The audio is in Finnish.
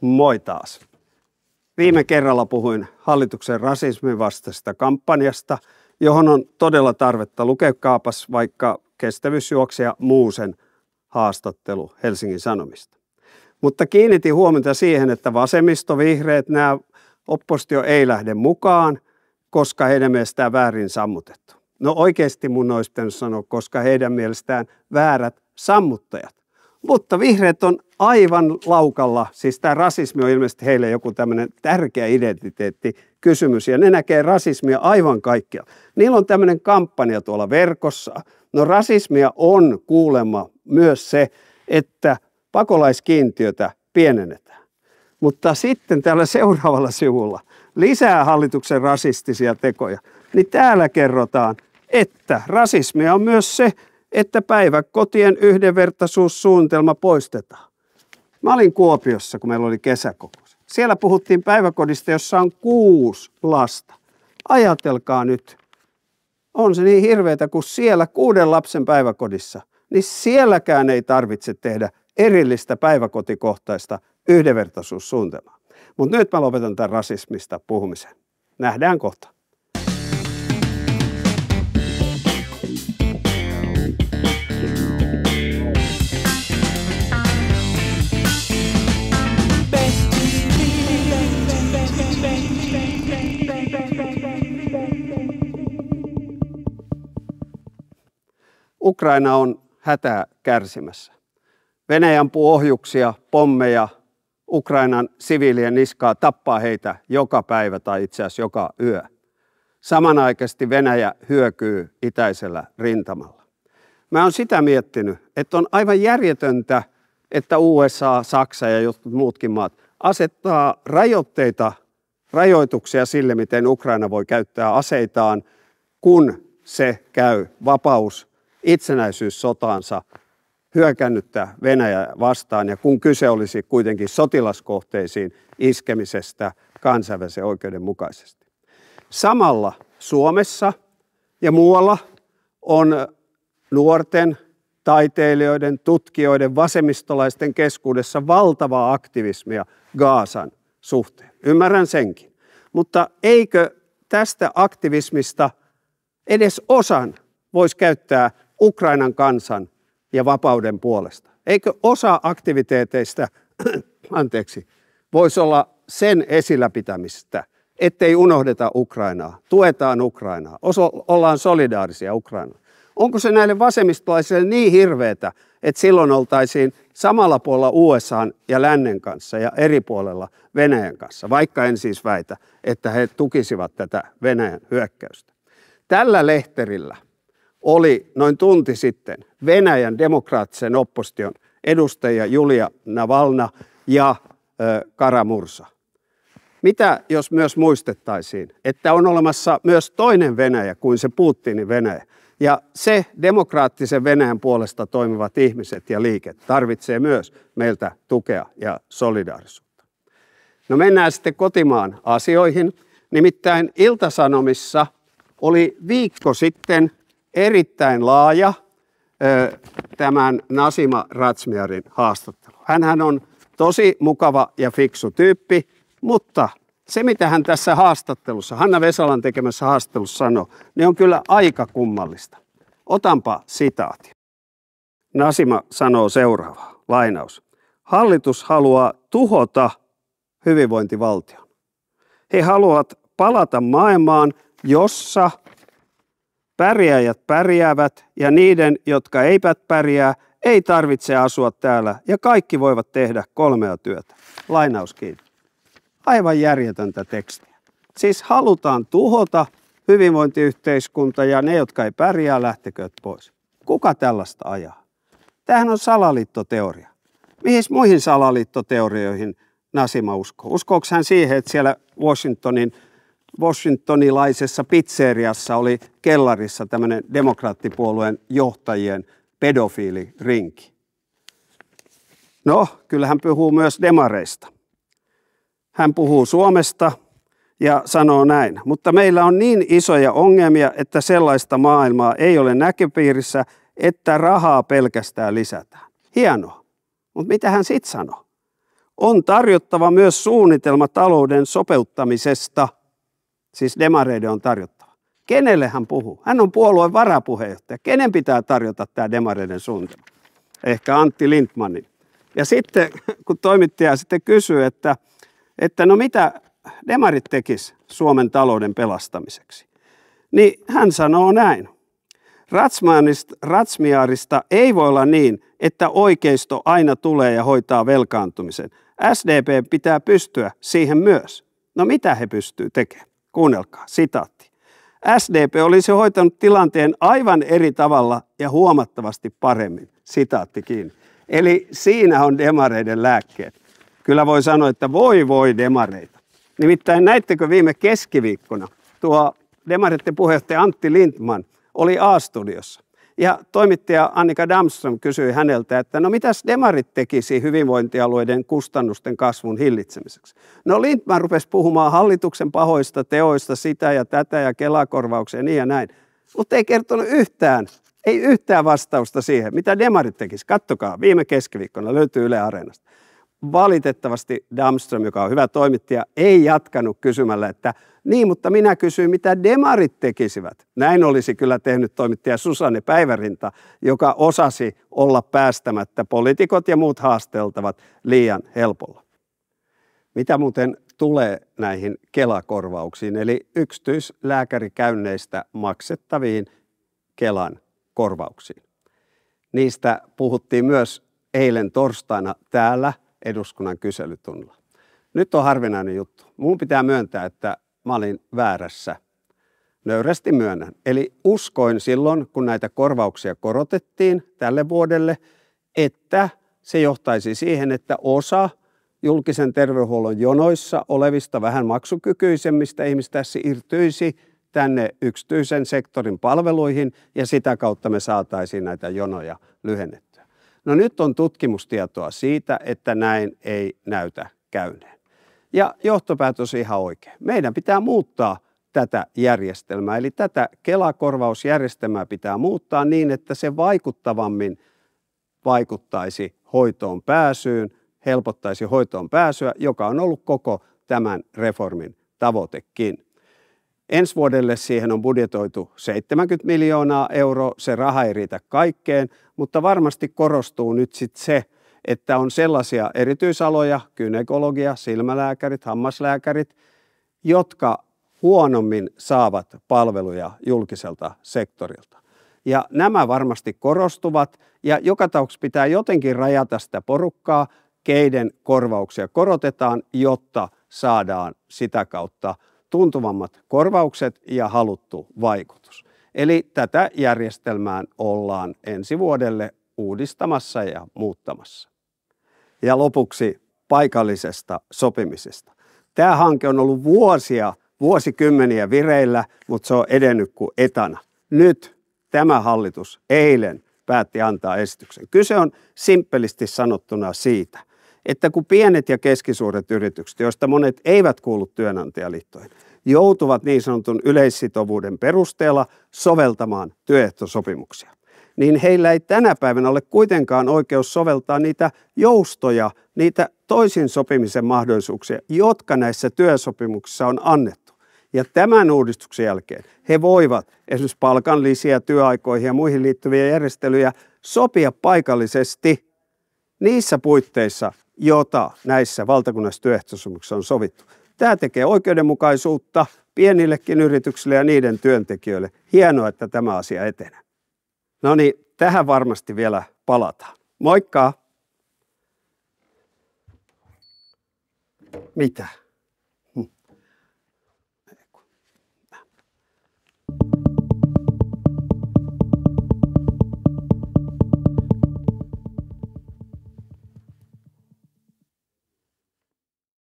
Moi taas. Viime kerralla puhuin hallituksen rasismin vastaisesta kampanjasta, johon on todella tarvetta. Lukekaapas vaikka kestävyysjuoksija Muusen haastattelu Helsingin Sanomista. Mutta kiinnitin huomiota siihen, että vasemmisto, vihreät, nämä oppostio ei lähde mukaan, koska heidän mielestään väärin sammutettu. No oikeasti mun olisi sanoa, koska heidän mielestään väärät sammuttajat. Mutta vihreät on aivan laukalla. Siis tämä rasismi on ilmeisesti heille joku tämmöinen tärkeä kysymys Ja ne näkee rasismia aivan kaikkia. Niillä on tämmöinen kampanja tuolla verkossa. No rasismia on kuulemma myös se, että pakolaiskiintiötä pienennetään. Mutta sitten täällä seuraavalla sivulla lisää hallituksen rasistisia tekoja. Niin täällä kerrotaan, että rasismia on myös se, että päiväkotien yhdenvertaisuussuunnitelma poistetaan. Mä olin Kuopiossa, kun meillä oli kesäkokous. Siellä puhuttiin päiväkodista, jossa on kuusi lasta. Ajatelkaa nyt, on se niin hirveätä kuin siellä kuuden lapsen päiväkodissa. Niin sielläkään ei tarvitse tehdä erillistä päiväkotikohtaista yhdenvertaisuussuunnitelmaa. Mutta nyt mä lopetan tämän rasismista puhumisen. Nähdään kohta. Ukraina on hätää kärsimässä. Venäjä ampuu ohjuksia, pommeja, Ukrainan siviilien niskaa tappaa heitä joka päivä tai itse asiassa joka yö. Samanaikaisesti Venäjä hyökyy itäisellä rintamalla. Mä oon sitä miettinyt, että on aivan järjetöntä, että USA, Saksa ja jotkut muutkin maat asettaa rajoitteita, rajoituksia sille, miten Ukraina voi käyttää aseitaan, kun se käy vapaus itsenäisyyssotaansa hyökännyttä Venäjä vastaan ja kun kyse olisi kuitenkin sotilaskohteisiin iskemisestä kansainvälisen oikeuden mukaisesti. Samalla Suomessa ja muualla on nuorten, taiteilijoiden, tutkijoiden, vasemmistolaisten keskuudessa valtavaa aktivismia Gaasan suhteen. Ymmärrän senkin. Mutta eikö tästä aktivismista edes osan voisi käyttää Ukrainan kansan ja vapauden puolesta. Eikö osa aktiviteeteista, anteeksi, voisi olla sen esillä pitämistä, ettei unohdeta Ukrainaa, tuetaan Ukrainaa, oso, ollaan solidaarisia Ukrainaa. Onko se näille vasemmistolaisille niin hirveätä, että silloin oltaisiin samalla puolella USA ja lännen kanssa ja eri puolella Venäjän kanssa, vaikka en siis väitä, että he tukisivat tätä Venäjän hyökkäystä. Tällä lehterillä – oli noin tunti sitten Venäjän demokraattisen opposition edustajia Julia Navalna ja Karamursa. Mitä jos myös muistettaisiin, että on olemassa myös toinen Venäjä kuin se Putinin Venäjä. Ja se demokraattisen Venäjän puolesta toimivat ihmiset ja liiket tarvitsee myös meiltä tukea ja solidaarisuutta. No mennään sitten kotimaan asioihin. Nimittäin Iltasanomissa oli viikko sitten erittäin laaja tämän Nasima Ratsmiarin haastattelu. Hänhän on tosi mukava ja fiksu tyyppi, mutta se mitä hän tässä haastattelussa, Hanna Vesalan tekemässä haastattelussa sanoi, niin on kyllä aika kummallista. Otanpa sitaati. Nasima sanoo seuraavaa, lainaus. Hallitus haluaa tuhota hyvinvointivaltion. He haluavat palata maailmaan, jossa Pärjääjät pärjäävät ja niiden, jotka eivät pärjää, ei tarvitse asua täällä ja kaikki voivat tehdä kolmea työtä. Lainaus kiinni. Aivan järjetöntä tekstiä. Siis halutaan tuhota hyvinvointiyhteiskunta ja ne, jotka ei pärjää, lähtekööt pois. Kuka tällaista ajaa? Tämähän on salaliittoteoria. Mihin muihin salaliittoteorioihin Nasima uskoo? Uskooko hän siihen, että siellä Washingtonin washingtonilaisessa pizzeriassa oli kellarissa tämmöinen demokraattipuolueen johtajien pedofiilirinki. No, kyllä hän puhuu myös demareista. Hän puhuu Suomesta ja sanoo näin, mutta meillä on niin isoja ongelmia, että sellaista maailmaa ei ole näköpiirissä, että rahaa pelkästään lisätään. Hienoa. Mutta mitä hän sitten sanoi? On tarjottava myös suunnitelma talouden sopeuttamisesta – siis demareiden on tarjottava. Kenelle hän puhuu? Hän on puolueen varapuheenjohtaja. Kenen pitää tarjota tämä demareiden suunnitelma? Ehkä Antti Lindmanin. Ja sitten kun toimittaja sitten kysyy, että, että no mitä demarit tekis Suomen talouden pelastamiseksi, niin hän sanoo näin. Ratsmiarista ei voi olla niin, että oikeisto aina tulee ja hoitaa velkaantumisen. SDP pitää pystyä siihen myös. No mitä he pystyy tekemään? Kuunnelkaa, sitaatti. SDP olisi hoitanut tilanteen aivan eri tavalla ja huomattavasti paremmin. Sitaatti kiinni. Eli siinä on demareiden lääkkeet. Kyllä voi sanoa, että voi voi demareita. Nimittäin näittekö viime keskiviikkona tuo demareiden puheenjohtaja Antti Lindman oli A-studiossa. Ja toimittaja Annika Damström kysyi häneltä, että no mitäs demarit tekisi hyvinvointialueiden kustannusten kasvun hillitsemiseksi? No Lindman rupesi puhumaan hallituksen pahoista teoista, sitä ja tätä ja kelakorvauksia niin ja näin. Mutta ei kertonut yhtään, ei yhtään vastausta siihen, mitä demarit tekisi. Kattokaa, viime keskiviikkona löytyy Yle Areenasta valitettavasti Damström, joka on hyvä toimittaja, ei jatkanut kysymällä, että niin, mutta minä kysyin, mitä demarit tekisivät. Näin olisi kyllä tehnyt toimittaja Susanne Päivärinta, joka osasi olla päästämättä poliitikot ja muut haasteltavat liian helpolla. Mitä muuten tulee näihin Kelakorvauksiin, eli yksityislääkärikäynneistä maksettaviin Kelan korvauksiin. Niistä puhuttiin myös eilen torstaina täällä – eduskunnan kyselytunnilla. Nyt on harvinainen juttu. Muun pitää myöntää, että mä olin väärässä. Nöyrästi myönnän. Eli uskoin silloin, kun näitä korvauksia korotettiin tälle vuodelle, että se johtaisi siihen, että osa julkisen terveydenhuollon jonoissa olevista vähän maksukykyisemmistä ihmistä siirtyisi tänne yksityisen sektorin palveluihin ja sitä kautta me saataisiin näitä jonoja lyhennettyä. No nyt on tutkimustietoa siitä, että näin ei näytä käyneen. Ja johtopäätös on ihan oikein. Meidän pitää muuttaa tätä järjestelmää. Eli tätä Kelakorvausjärjestelmää pitää muuttaa niin, että se vaikuttavammin vaikuttaisi hoitoon pääsyyn, helpottaisi hoitoon pääsyä, joka on ollut koko tämän reformin tavoitekin. Ensi vuodelle siihen on budjetoitu 70 miljoonaa euroa. Se raha ei riitä kaikkeen, mutta varmasti korostuu nyt sitten se, että on sellaisia erityisaloja, kynekologia, silmälääkärit, hammaslääkärit, jotka huonommin saavat palveluja julkiselta sektorilta. Ja nämä varmasti korostuvat ja joka tapauksessa pitää jotenkin rajata sitä porukkaa, keiden korvauksia korotetaan, jotta saadaan sitä kautta tuntuvammat korvaukset ja haluttu vaikutus. Eli tätä järjestelmään ollaan ensi vuodelle uudistamassa ja muuttamassa. Ja lopuksi paikallisesta sopimisesta. Tämä hanke on ollut vuosia, vuosikymmeniä vireillä, mutta se on edennyt kuin etana. Nyt tämä hallitus eilen päätti antaa esityksen. Kyse on simppelisti sanottuna siitä, että kun pienet ja keskisuuret yritykset, joista monet eivät kuulu työnantajaliittoihin, joutuvat niin sanotun yleissitovuuden perusteella soveltamaan työehtosopimuksia, niin heillä ei tänä päivänä ole kuitenkaan oikeus soveltaa niitä joustoja, niitä toisin sopimisen mahdollisuuksia, jotka näissä työsopimuksissa on annettu. Ja tämän uudistuksen jälkeen he voivat esimerkiksi palkanlisiä, työaikoihin ja muihin liittyviä järjestelyjä sopia paikallisesti niissä puitteissa, jota näissä valtakunnallisissa työehtosopimuksissa on sovittu. Tämä tekee oikeudenmukaisuutta pienillekin yrityksille ja niiden työntekijöille. Hienoa, että tämä asia etenee. No niin, tähän varmasti vielä palataan. Moikka! Mitä?